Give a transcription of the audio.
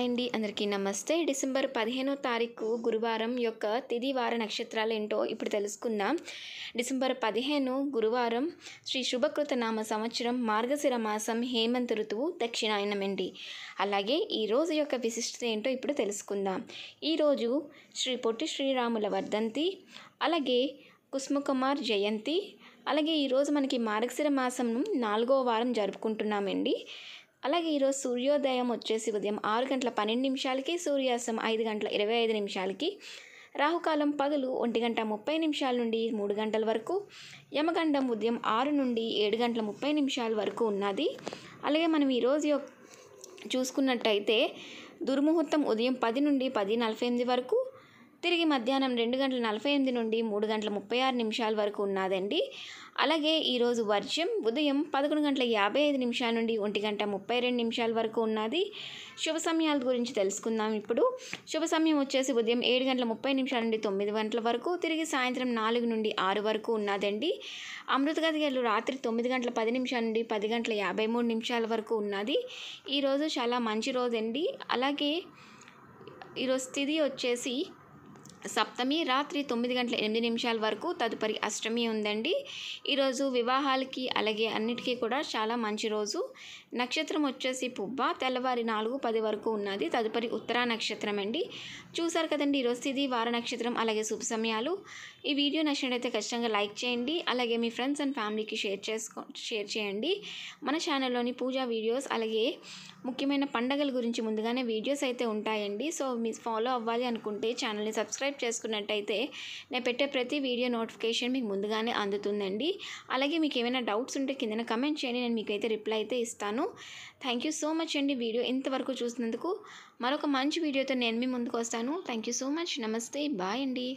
hi అండి అందరికీ నమస్తే డిసెంబర్ పదిహేనో తారీఖు గురువారం యొక్క తిది వార నక్షత్రాలు ఏంటో ఇప్పుడు తెలుసుకుందాం డిసెంబర్ పదిహేను గురువారం శ్రీ శుభకృత నామ సంవత్సరం మార్గశిర మాసం హేమంత ఋతువు దక్షిణాయనమండి అలాగే ఈ రోజు యొక్క విశిష్టత ఏంటో ఇప్పుడు తెలుసుకుందాం ఈరోజు శ్రీ పొట్టి శ్రీరాముల వర్ధంతి అలాగే కుసుమకుమార్ జయంతి అలాగే ఈరోజు మనకి మార్గశిర మాసం నాలుగో వారం జరుపుకుంటున్నామండి అలాగే ఈరోజు సూర్యోదయం వచ్చేసి ఉదయం ఆరు గంటల పన్నెండు నిమిషాలకి సూర్యాస్తం ఐదు గంటల ఇరవై ఐదు నిమిషాలకి రాహుకాలం పగలు ఒంటి గంట ముప్పై నిమిషాల నుండి మూడు గంటల వరకు యమగండం ఉదయం ఆరు నుండి ఏడు గంటల ముప్పై నిమిషాల వరకు ఉన్నది అలాగే మనం ఈరోజు చూసుకున్నట్టయితే దుర్ముహూర్తం ఉదయం పది నుండి పది నలభై ఎనిమిది వరకు తిరిగి మధ్యాహ్నం రెండు గంటల నలభై ఎనిమిది నుండి మూడు గంటల ముప్పై ఆరు నిమిషాల వరకు ఉన్నాదండి అలాగే ఈరోజు వర్షం ఉదయం పదకొండు గంటల యాభై ఐదు నిమిషాల నుండి ఒంటి గంట ముప్పై రెండు నిమిషాల వరకు ఉన్నది శుభ సమయాల గురించి తెలుసుకుందాం ఇప్పుడు శుభ సమయం వచ్చేసి ఉదయం ఏడు గంటల ముప్పై నిమిషాల నుండి తొమ్మిది గంటల వరకు తిరిగి సాయంత్రం నాలుగు నుండి ఆరు వరకు ఉన్నదండి అమృతగతిగలు రాత్రి తొమ్మిది గంటల పది నిమిషాల నుండి పది గంటల యాభై మూడు నిమిషాల వరకు ఉన్నది ఈరోజు చాలా మంచి రోజండి అలాగే ఈరోజు స్థితి వచ్చేసి సప్తమి రాత్రి తొమ్మిది గంటల ఎనిమిది నిమిషాల వరకు తదుపరి అష్టమి ఉందండి ఈరోజు వివాహాలకి అలాగే అన్నిటికీ కూడా చాలా మంచి రోజు నక్షత్రం వచ్చేసి పువ్వ తెల్లవారి నాలుగు పది వరకు ఉన్నది తదుపరి ఉత్తరా నక్షత్రం అండి చూసారు కదండి ఈరోజు తిది వార నక్షత్రం అలాగే శుభ సమయాలు ఈ వీడియో నచ్చినట్టయితే ఖచ్చితంగా లైక్ చేయండి అలాగే మీ ఫ్రెండ్స్ అండ్ ఫ్యామిలీకి షేర్ చేసుకో షేర్ చేయండి మన ఛానల్లోని పూజా వీడియోస్ అలాగే ముఖ్యమైన పండగల గురించి ముందుగానే వీడియోస్ అయితే ఉంటాయండి సో మీ ఫాలో అవ్వాలి అనుకుంటే ఛానల్ని సబ్స్క్రైబ్ సబ్స్క్రైబ్ చేసుకున్నట్టయితే నేను పెట్టే ప్రతి వీడియో నోటిఫికేషన్ మీకు ముందుగానే అందుతుందండి అలాగే మీకు ఏమైనా డౌట్స్ ఉంటే కింద కమెంట్ చేయండి నేను మీకైతే రిప్లై అయితే ఇస్తాను థ్యాంక్ యూ సో మచ్ అండి వీడియో ఇంతవరకు చూసినందుకు మరొక మంచి వీడియోతో నేను మీ ముందుకు వస్తాను థ్యాంక్ యూ సో మచ్ నమస్తే బాయ్ అండి